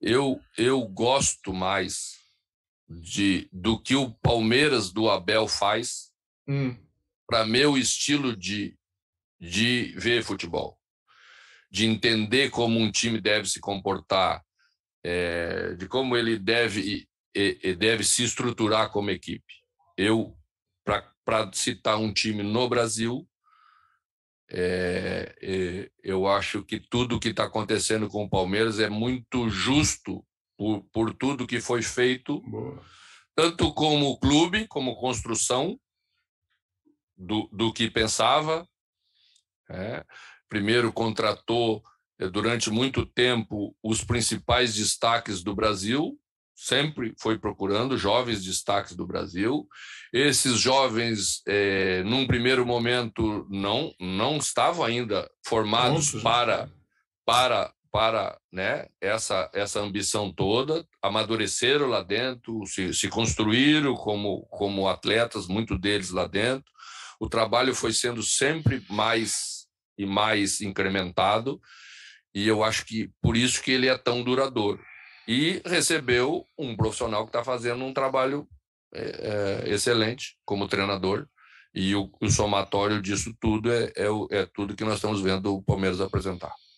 eu, eu gosto mais de do que o Palmeiras do Abel faz hum. para meu estilo de, de ver futebol, de entender como um time deve se comportar, é, de como ele deve e, e deve se estruturar como equipe. Eu para citar um time no Brasil, é, é, eu acho que tudo o que está acontecendo com o Palmeiras é muito justo por, por tudo que foi feito, Boa. tanto como clube, como construção do, do que pensava. É. Primeiro, contratou eh, durante muito tempo os principais destaques do Brasil, sempre foi procurando jovens destaques do Brasil. Esses jovens, é, num primeiro momento, não, não estavam ainda formados Nossa, né? para, para, para né, essa, essa ambição toda, amadureceram lá dentro, se, se construíram como, como atletas, muito deles lá dentro. O trabalho foi sendo sempre mais e mais incrementado, e eu acho que por isso que ele é tão duradouro e recebeu um profissional que está fazendo um trabalho é, é, excelente como treinador. E o, o somatório disso tudo é, é, é tudo que nós estamos vendo o Palmeiras apresentar.